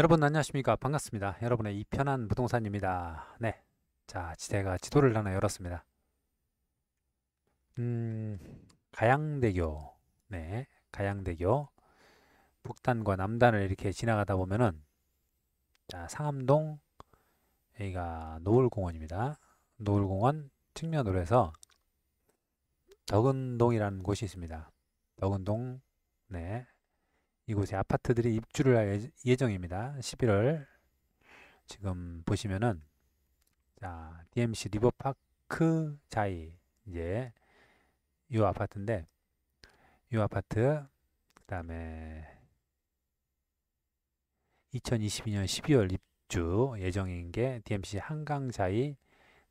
여러분 안녕하십니까 반갑습니다 여러분의 이편한 부동산입니다 네, 자 제가 지도를 하나 열었습니다 음, 가양대교 네, 가양대교 북단과 남단을 이렇게 지나가다 보면은 자, 상암동 여기가 노을공원입니다 노을공원 측면으로 해서 덕은동이라는 곳이 있습니다 덕은동 네 이곳에 아파트들이 입주를 할 예정입니다. 11월 지금 보시면은 자 DMC 리버파크 자이 이제 이 아파트인데 이 아파트 그 다음에 2022년 12월 입주 예정인 게 DMC 한강 자이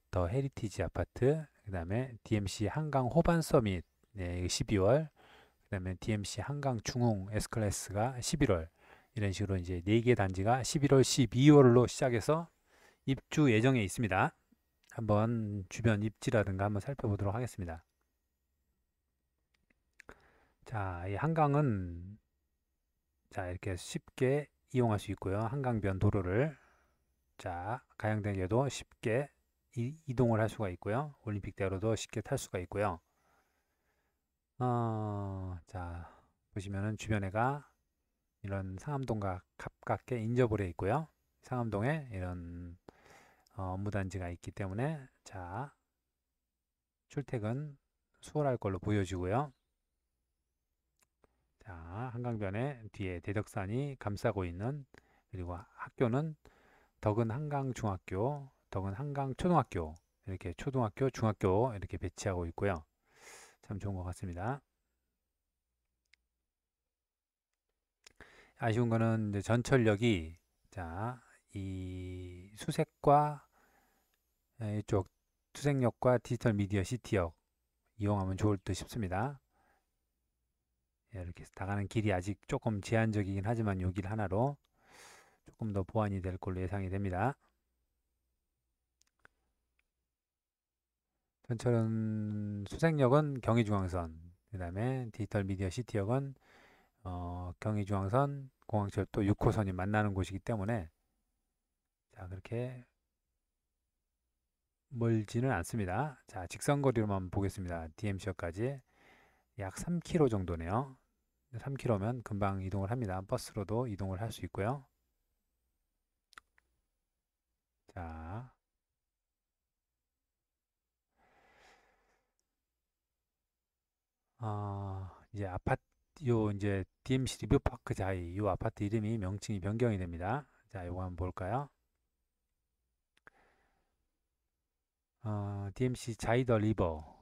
더 헤리티지 아파트 그 다음에 DMC 한강 호반 서밋 네, 12월 그 다음에 DMC 한강 중흥 S클래스가 11월 이런 식으로 이제 4개 단지가 11월 12월로 시작해서 입주 예정에 있습니다. 한번 주변 입지라든가 한번 살펴보도록 하겠습니다. 자, 이 한강은 자, 이렇게 쉽게 이용할 수 있고요. 한강변 도로를 자, 가양대교도 쉽게 이, 이동을 할 수가 있고요. 올림픽대로도 쉽게 탈 수가 있고요. 어, 자, 보시면은 주변에가 이런 상암동과 가깝게 인접을 해 있고요. 상암동에 이런 어, 업무단지가 있기 때문에 자, 출퇴근 수월할 걸로 보여지고요. 자, 한강변에 뒤에 대덕산이 감싸고 있는 그리고 학교는 덕은 한강중학교, 덕은 한강초등학교 이렇게 초등학교, 중학교 이렇게 배치하고 있고요. 참 좋은 것 같습니다. 아쉬운 거는 이제 전철역이 자, 이 수색과 예, 이쪽 수색역과 디지털 미디어 시티역 이용하면 좋을 듯 싶습니다. 예, 이렇게 나가는 길이 아직 조금 제한적이긴 하지만 요길 하나로 조금 더 보완이 될 걸로 예상이 됩니다. 현철은 수색역은 경의중앙선, 그 다음에 디지털 미디어 시티역은 어, 경의중앙선, 공항철도 6호선이 만나는 곳이기 때문에 자 그렇게 멀지는 않습니다. 자 직선거리로만 보겠습니다. DMC역까지 약 3km 정도네요. 3km면 금방 이동을 합니다. 버스로도 이동을 할 수 있고요. 자, 아, 이제 아파트 요 이제 DMC 리뷰 파크 자이 요 아파트 이름이 명칭이 변경이 됩니다. 자, 요거 한번 볼까요? 어, DMC 자이더 리버.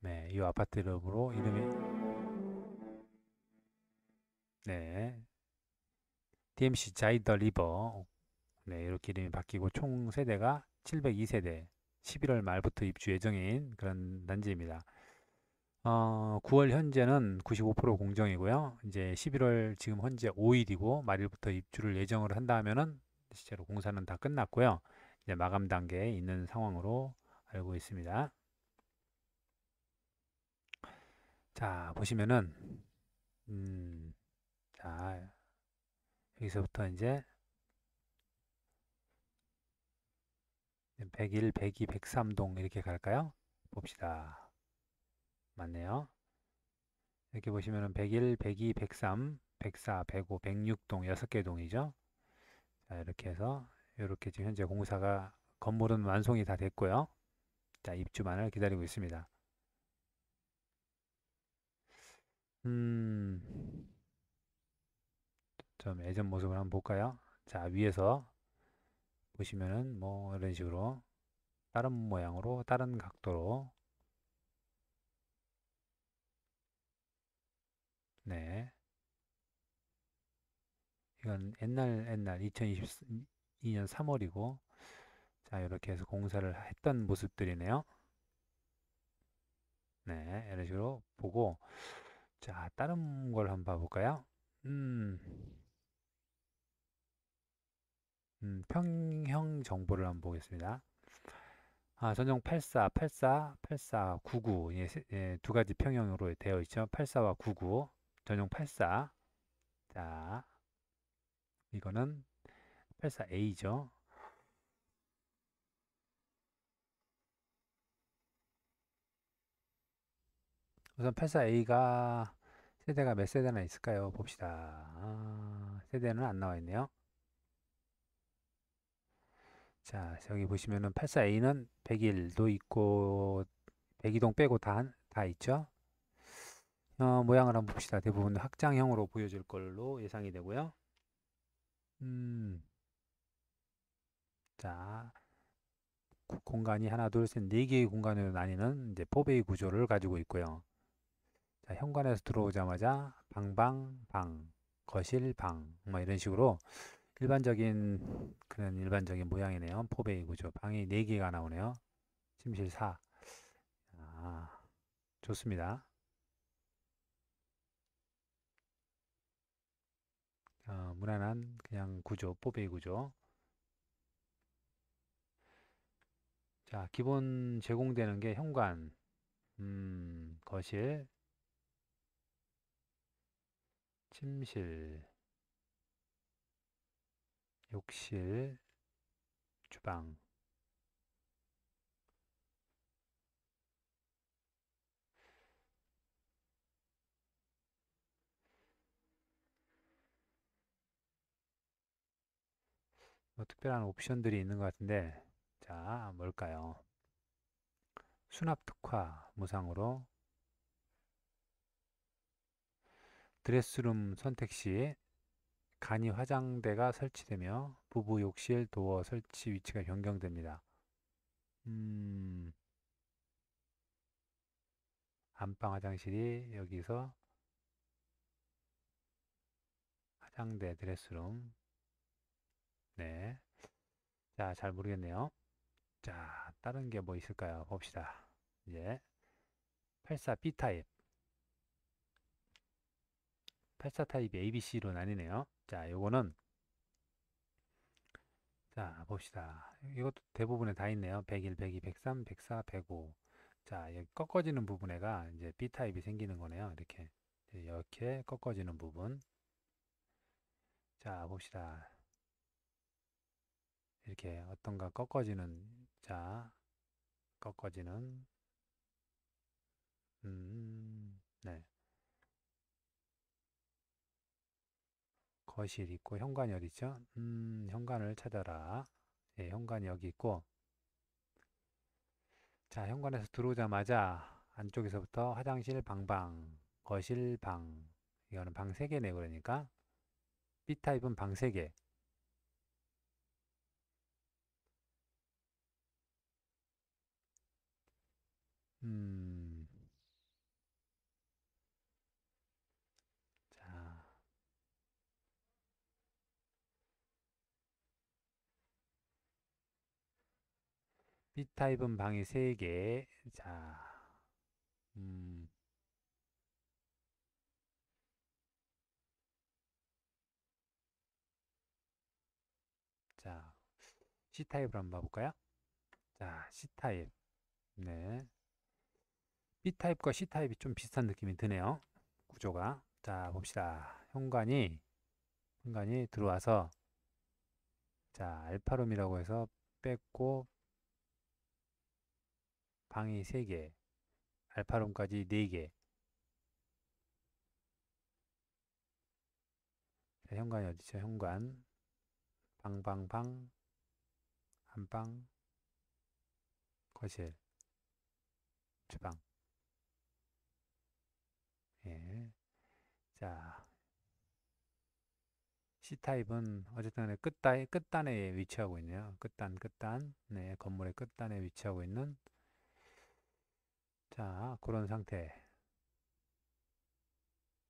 네, 이 아파트 이름으로 이름이 네. DMC 자이더 리버. 네, 이렇게 이름이 바뀌고 총 세대가 702세대. 11월 말부터 입주 예정인 그런 단지입니다. 어, 9월 현재는 95% 공정이고요. 이제 11월 지금 현재 5일이고 말일부터 입주를 예정을 한다면은 실제로 공사는 다 끝났고요. 이제 마감 단계에 있는 상황으로 알고 있습니다. 자, 보시면은 음, 자, 여기서부터 이제 101, 102, 103동 이렇게 갈까요? 봅시다. 맞네요. 이렇게 보시면 101, 102, 103, 104, 105, 106동 6개 동이죠. 자, 이렇게 해서 이렇게 지금 현재 공사가 건물은 완성이 다 됐고요. 자, 입주만을 기다리고 있습니다. 음, 좀 예전 모습을 한번 볼까요? 자, 위에서 보시면은 뭐 이런 식으로 다른 모양으로 다른 각도로 네. 이건 옛날 옛날 2022년 3월이고 자 이렇게 해서 공사를 했던 모습들이네요. 네 이런 식으로 보고 자 다른 걸 한번 봐볼까요? 음, 음 평형 정보를 한번 보겠습니다. 아, 전용 84, 84, 84, 99. 예, 예, 가지 평형으로 되어 있죠. 84와 99. 전용 84. 자, 이거는 84A죠. 우선 84A가 세대가 몇 세대나 있을까요? 봅시다. 아, 세대는 안 나와 있네요. 자, 여기 보시면은 84A는 101도 있고 102동 빼고 다, 다 있죠. 어, 모양을 한번 봅시다. 대부분 학장형으로 보여질 걸로 예상이 되고요. 음. 자, 공간이 하나, 둘, 셋, 네 개의 공간으로 나뉘는 이제 포베이 구조를 가지고 있고요. 자, 현관에서 들어오자마자 방방, 방, 거실, 방, 뭐 이런 식으로 일반적인 그런 일반적인 모양이네요. 포베이 구조. 방이 네개가 나오네요. 침실 4. 아, 좋습니다. 어, 무난한 그냥 구조, 뽀베이 구조. 자, 기본 제공되는 게 현관, 음, 거실, 침실, 욕실, 주방. 뭐 특별한 옵션들이 있는 것 같은데 자 뭘까요? 수납 특화 무상으로 드레스룸 선택 시 간이 화장대가 설치되며 부부 욕실 도어 설치 위치가 변경됩니다. 음, 안방 화장실이 여기서 화장대 드레스룸 네. 자, 잘 모르겠네요. 자, 다른 게 뭐 있을까요? 봅시다. 이제 84 B 타입. 84 타입이 ABC로 나뉘네요. 자, 요거는 자, 봅시다. 이것도 대부분에 다 있네요. 101, 102, 103, 104, 105. 자, 여기 꺾어지는 부분에가 이제 B 타입이 생기는 거네요. 이렇게 이렇게 꺾어지는 부분. 자, 봅시다. 이렇게 어떤가 꺾어지는 자 꺾어지는 음, 네. 거실 있고 현관이 어디 있죠? 음, 현관을 찾아라. 예, 현관이 여기 있고 자, 현관에서 들어오자마자 안쪽에서부터 화장실, 방방, 거실, 방 이거는 방 세개네 그러니까 B타입은 방 3개 음. 자. B타입은 방이 3개. 자. 음. 자. C타입을 한번 봐볼까요? 자, C타입. 네. B타입과 C타입이 좀 비슷한 느낌이 드네요. 구조가. 자, 봅시다. 현관이 현관이 들어와서 자, 알파룸이라고 해서 뺐고 방이 3개, 알파룸까지 4개. 자, 현관이 어디죠? 현관. 방방방 안방 거실 주방 예. 자, C타입은 어쨌든 끝단에, 끝단에 위치하고 있네요. 끝단, 끝단. 네, 건물의 끝단에 위치하고 있는 자, 그런 상태.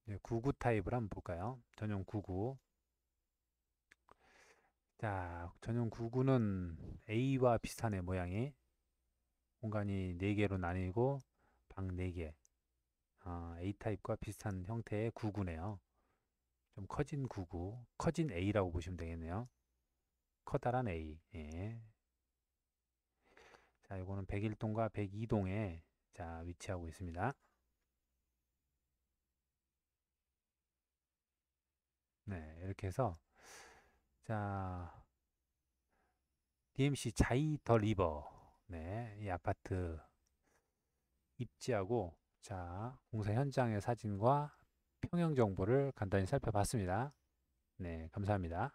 이제 99 타입을 한번 볼까요? 전용 99. 자, 전용 99는 A와 비슷하네, 모양이. 공간이 4개로 나뉘고, 방 4개. 어, A타입과 비슷한 형태의 구구네요. 좀 커진 구구, 커진 A라고 보시면 되겠네요. 커다란 A. 예. 자, 이거는 101동과 102동에 자, 위치하고 있습니다. 네, 이렇게 해서 자 DMC 자이 더 리버 네, 이 아파트 입지하고 자, 공사 현장의 사진과 평형 정보를 간단히 살펴봤습니다. 네, 감사합니다.